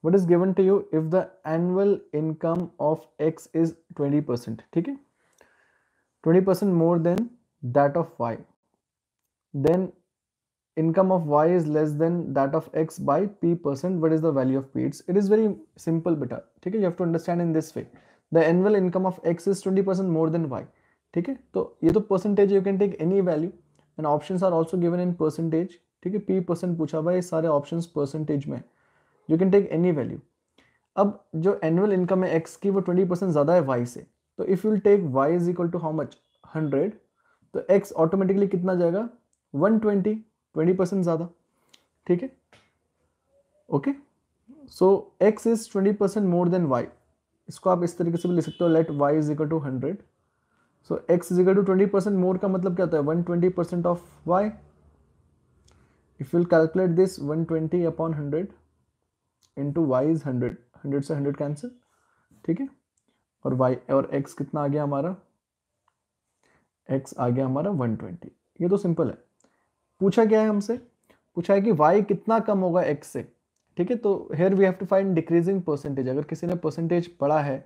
What is given to you if the annual income of X is 20%? Okay? 20% more than that of Y. Then income of y is less than that of x by p percent what is the value of p it's, it is very simple beta okay you have to understand in this way the annual income of x is 20 percent more than y ठीक है तो ये तो percentage you can take any value and option are also given in percentage ठीक है P percent पूछा हुआ है सारे ऑप्शन परसेंटेज में you can take any value अब जो एनुअल इनकम है एक्स की वो ट्वेंटी परसेंट ज़्यादा है वाई से तो if you take Y is equal to how much hundred तो एक्स ऑटोमेटिकली कितना जाएगा वन ट्वेंटी ट्वेंटी परसेंट ज़्यादा ठीक है okay so X is twenty percent more than Y इसको आप इस तरीके से भी लिख सकते हो let Y is equal to hundred so X is equal to twenty percent more का मतलब क्या होता है one twenty percent of Y if you calculate this one twenty upon hundred into Y is इज हंड्रेड हंड्रेड से हंड्रेड कैंसिल ठीक है और वाई और एक्स कितना आ गया हमारा एक्स आ गया हमारा वन ट्वेंटी ये तो सिंपल है पूछा क्या है हमसे पूछा है कि वाई कितना कम होगा एक्स से ठीक है तो here we have to find decreasing percentage अगर किसी ने परसेंटेज पढ़ा है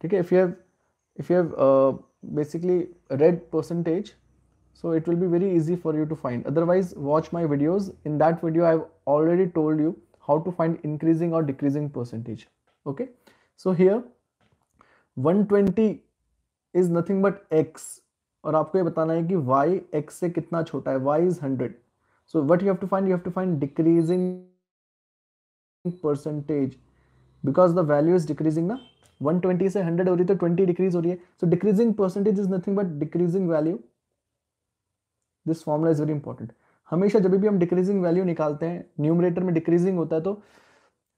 ठीक है if you have if you have basically red percentage so it will be very easy for you to find otherwise watch my videos in that video i've already told you how to find increasing or decreasing percentage okay so here 120 is nothing but x और आपको ये बताना है कि y x से कितना छोटा है y is 100 so what you have to find you have to find decreasing percentage because the value is decreasing na 120 से 100 हो रही है तो 20 डिक्रीज हो रही है so decreasing percentage is nothing but decreasing value this formula is very important हमेशा जब भी हम डिक्रीजिंग वैल्यू निकालते हैं न्यूमरेटर में डिक्रीजिंग होता है तो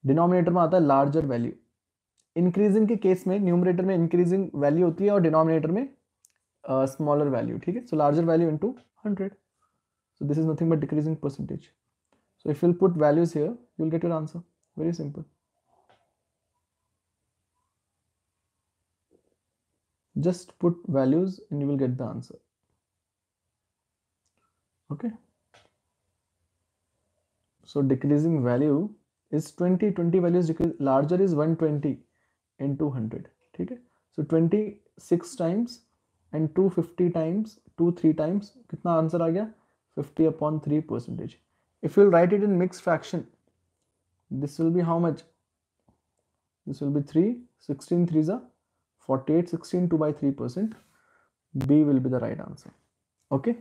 डिनोमिनेटर में आता है लार्जर वैल्यू इंक्रीजिंग के केस में न्यूमरेटर में इंक्रीजिंग वैल्यू होती है और डिनोमिनेटर में स्मॉलर uh, वैल्यू ठीक है so larger value into hundred so this is nothing but decreasing percentage so so will put values values you will get your answer very simple just put values and you will get the answer okay so decreasing value is 20 20 values larger is 120 and 200 okay so 26 times and 250 times 2 3 times kitna answer aa 50 upon 3 percentage if you write it in mixed fraction this will be how much this will be 3 16 3s 48 16 2 by 3 percent b will be the right answer okay